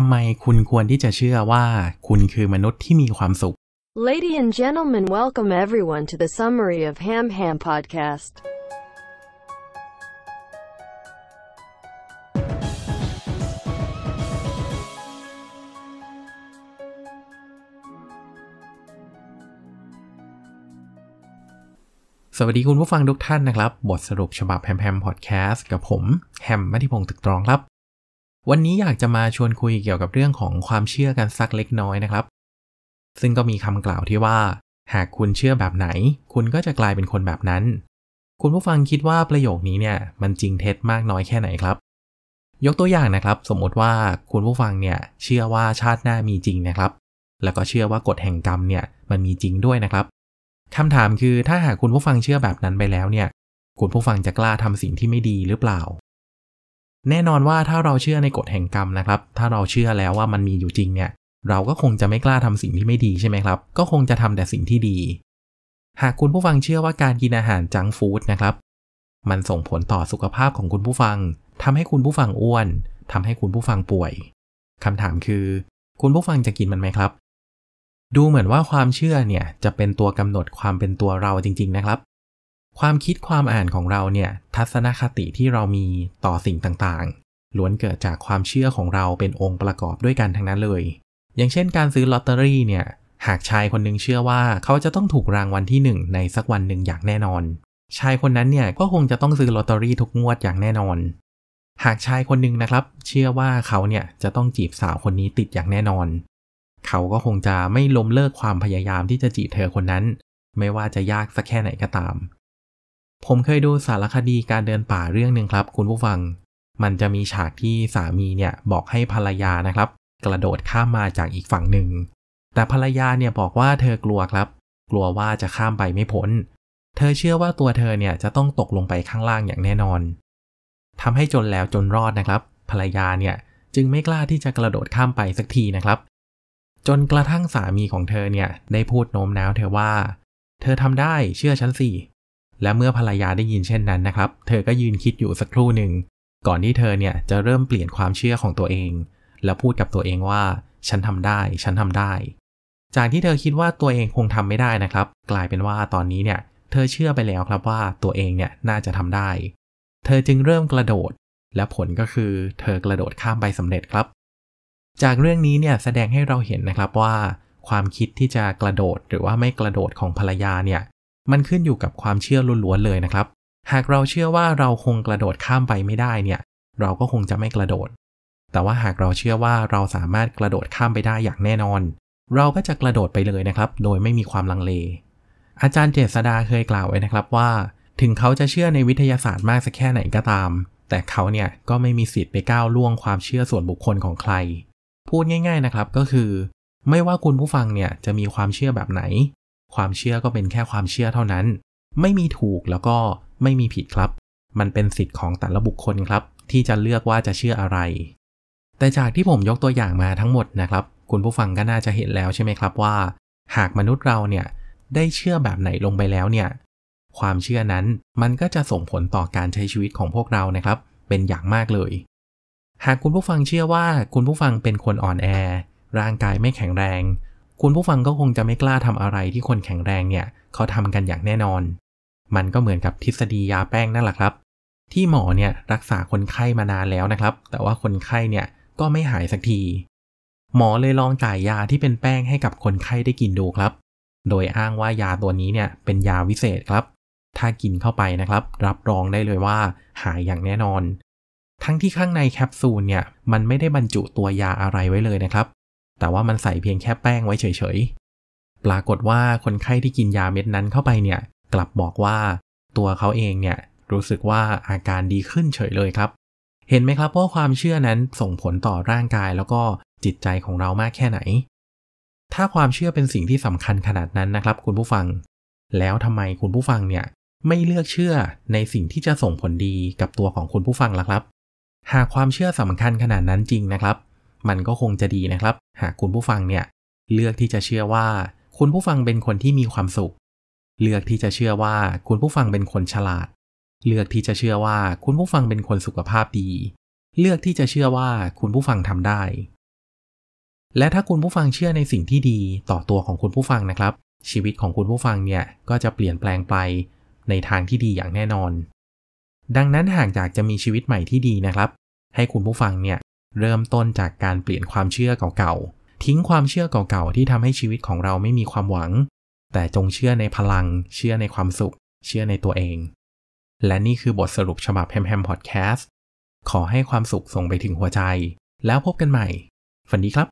ทำไมคุณควรที่จะเชื่อว่าคุณคือมนุษย์ที่มีความสุข Lady and gentlemen welcome everyone to the summary of Ham Ham podcast สวัสดีคุณผู้ฟังทุกท่านนะครับ บทสรุปฉบับแฮมแฮมพอดแคสต์กับผมแฮมมัธิพงศ์ตึกตรองครับวันนี้อยากจะมาชวนคุยเกี่ยวกับเรื่องของความเชื่อกันสักเล็กน้อยนะครับซึ่งก็มีคำกล่าวที่ว่า หากคุณเชื่อแบบไหน คุณก็จะกลายเป็นคนแบบนั้น คุณผู้ฟังคิดว่าประโยคนี้เนี่ยมันจริงเท็จมากน้อยแค่ไหนครับ ยกตัวอย่างนะครับสมมติว่าคุณผู้ฟังเนี่ยเชื่อว่าชาติหน้ามีจริงนะครับ แล้วก็เชื่อว่ากฎแห่งกรรมเนี่ยมันมีจริงด้วยนะครับคำถามคือถ้าหากคุณผู้ฟังเชื่อแบบนั้นไปแล้วเนี่ยคุณผู้ฟังจะกล้าทำสิ่งที่ไม่ดีหรือเปล่าแน่นอนว่าถ้าเราเชื่อในกฎแห่งกรรมนะครับ ถ้าเราเชื่อแล้วว่ามันมีอยู่จริงเนี่ย เราก็คงจะไม่กล้าทำสิ่งที่ไม่ดีใช่ไหมครับ ก็คงจะทำแต่สิ่งที่ดี หากคุณผู้ฟังเชื่อว่าการกินอาหารจังฟู้ดนะครับ มันส่งผลต่อสุขภาพของคุณผู้ฟัง ทำให้คุณผู้ฟังอ้วน ทำให้คุณผู้ฟังป่วย คำถามคือ คุณผู้ฟังจะกินมันไหมครับ ดูเหมือนว่าความเชื่อเนี่ยจะเป็นตัวกำหนดความเป็นตัวเราจริง ๆ นะครับความคิดความอ่านของเราเนี่ยทัศนคติที่เรามีต่อสิ่งต่างๆล้วนเกิดจากความเชื่อของเราเป็นองค์ประกอบด้วยกันทั้งนั้นเลย อย่างเช่น การซื้อลอตเตอรี่เนี่ย หากชายคนนึงเชื่อว่าเขาจะต้องถูกรางวัลที่1ในสักวันหนึ่งอย่างแน่นอน ชายคนนั้นเนี่ยก็คงจะต้องซื้อลอตเตอรี่ทุกงวดอย่างแน่นอน หากชายคนหนึ่งนะครับ เชื่อว่าเขาเนี่ยจะต้องจีบสาวคนนี้ติดอย่างแน่นอน เขาก็คงจะไม่ล้มเลิกความพยายามที่จะจีบเธอคนนั้น ไม่ว่าจะยากสักแค่ไหนก็ตามผมเคยดูสารคดีการเดินป่าเรื่องหนึ่งครับ คุณผู้ฟัง มันจะมีฉากที่สามีเนี่ยบอกให้ภรรยานะครับ กระโดดข้ามมาจากอีกฝั่งหนึ่ง แต่ภรรยาเนี่ยบอกว่าเธอกลัวครับ กลัวว่าจะข้ามไปไม่พ้นเธอเชื่อว่าตัวเธอเนี่ยจะต้องตกลงไปข้างล่างอย่างแน่นอน ทำให้จนแล้วจนรอดนะครับ ภรรยาเนี่ยจึงไม่กล้าที่จะกระโดดข้ามไปสักทีนะครับ จนกระทั่งสามีของเธอเนี่ยได้พูดโน้มน้าวเธอว่า เธอทำได้เชื่อฉันสิและเมื่อภรรยาได้ยินเช่นนั้นนะครับ เธอก็ยืนคิดอยู่สักครู่หนึ่ง ก่อนที่เธอเนี่ยจะเริ่มเปลี่ยนความเชื่อของตัวเอง แล้วพูดกับตัวเองว่า ฉันทำได้ ฉันทำได้ จากที่เธอคิดว่าตัวเองคงทำไม่ได้นะครับ กลายเป็นว่าตอนนี้เนี่ย เธอเชื่อไปแล้วครับว่าตัวเองเนี่ยน่าจะทำได้ เธอจึงเริ่มกระโดด และผลก็คือเธอกระโดดข้ามไปสำเร็จครับ จากเรื่องนี้เนี่ยแสดงให้เราเห็นนะครับว่า ความคิดที่จะกระโดด หรือว่าไม่กระโดดของภรรยาเนี่ยมันขึ้นอยู่กับความเชื่อล้วนๆเลยนะครับ หากเราเชื่อว่าเราคงกระโดดข้ามไปไม่ได้เนี่ย เราก็คงจะไม่กระโดด แต่ว่าหากเราเชื่อว่าเราสามารถกระโดดข้ามไปได้อย่างแน่นอน เราก็จะกระโดดไปเลยนะครับโดยไม่มีความลังเล อาจารย์เจษดาเคยกล่าวไว้นะครับว่าถึงเขาจะเชื่อในวิทยาศาสตร์มากสักแค่ไหนก็ตาม แต่เขาเนี่ยก็ไม่มีสิทธิ์ไปก้าวล่วงความเชื่อส่วนบุคคลของใคร พูดง่าย ๆนะครับก็คือ ไม่ว่าคุณผู้ฟังเนี่ยจะมีความเชื่อแบบไหนความเชื่อก็เป็นแค่ความเชื่อเท่านั้น ไม่มีถูกแล้วก็ไม่มีผิดครับ มันเป็นสิทธิ์ของแต่ละบุคคลครับ ที่จะเลือกว่าจะเชื่ออะไร แต่จากที่ผมยกตัวอย่างมาทั้งหมดนะครับคุณผู้ฟังก็น่าจะเห็นแล้วใช่ไหมครับว่า หากมนุษย์เราเนี่ยได้เชื่อแบบไหนลงไปแล้วเนี่ยความเชื่อนั้นมันก็จะส่งผลต่อการใช้ชีวิตของพวกเรานะครับ เป็นอย่างมากเลย หากคุณผู้ฟังเชื่อว่าคุณผู้ฟังเป็นคนอ่อนแอ ร่างกายไม่แข็งแรงคุณผู้ฟังก็คงจะไม่กล้าทำอะไร ที่คนแข็งแรงเนี่ยเขาทำกันอย่างแน่นอน มันก็เหมือนกับทฤษฎียาแป้งนั่นแหละครับ ที่หมอเนี่ยรักษาคนไข้มานานแล้วนะครับ แต่ว่าคนไข้เนี่ยก็ไม่หายสักที หมอเลยลองจ่ายยาที่เป็นแป้งให้กับคนไข้ได้กินดูครับ โดยอ้างว่ายาตัวนี้เนี่ยเป็นยาวิเศษครับ ถ้ากินเข้าไปนะครับ รับรองได้เลยว่าหายอย่างแน่นอน ทั้งที่ข้างในแคปซูลเนี่ยมันไม่ได้บรรจุตัวยาอะไรไว้เลยนะครับแต่ว่ามันใส่เพียงแค่แป้งไว้เฉยๆ ปรากฏว่าคนไข้ที่กินยาเม็ดนั้นเข้าไปเนี่ย กลับบอกว่าตัวเขาเองเนี่ยรู้สึกว่าอาการดีขึ้นเฉยเลยครับ เห็นไหมครับ ว่าความเชื่อนั้นส่งผลต่อร่างกายแล้วก็จิตใจของเรามากแค่ไหน ถ้าความเชื่อเป็นสิ่งที่สำคัญขนาดนั้นนะครับคุณผู้ฟัง แล้วทำไมคุณผู้ฟังเนี่ยไม่เลือกเชื่อในสิ่งที่จะส่งผลดีกับตัวของคุณผู้ฟังล่ะครับ หากความเชื่อสำคัญขนาดนั้นจริงนะครับมันก็คงจะดีนะครับ หากคุณผู้ฟังเนี่ยเลือกที่จะเชื่อว่าคุณผู้ฟังเป็นคนที่มีความสุข เลือกที่จะเชื่อว่าคุณผู้ฟังเป็นคนฉลาด เลือกที่จะเชื่อว่าคุณผู้ฟังเป็นคนสุขภาพดี เลือกที่จะเชื่อว่าคุณผู้ฟังทำได้ และถ้าคุณผู้ฟังเชื่อในสิ่งที่ดีต่อตัวของคุณผู้ฟังนะครับ ชีวิตของคุณผู้ฟังเนี่ยก็จะเปลี่ยนแปลงไปในทางที่ดีอย่างแน่นอน ดังนั้นหากอยากจะมีชีวิตใหม่ที่ดีนะครับ ให้คุณผู้ฟังเนี่ยเริ่มต้นจากการเปลี่ยนความเชื่อเก่าๆ ทิ้งความเชื่อเก่าๆ ที่ทำให้ชีวิตของเราไม่มีความหวัง แต่จงเชื่อในพลัง เชื่อในความสุข เชื่อในตัวเอง และนี่คือบทสรุปฉบับแฮมแฮมพอดแคสต์ ขอให้ความสุขส่งไปถึงหัวใจ แล้วพบกันใหม่ ฝันดีครับ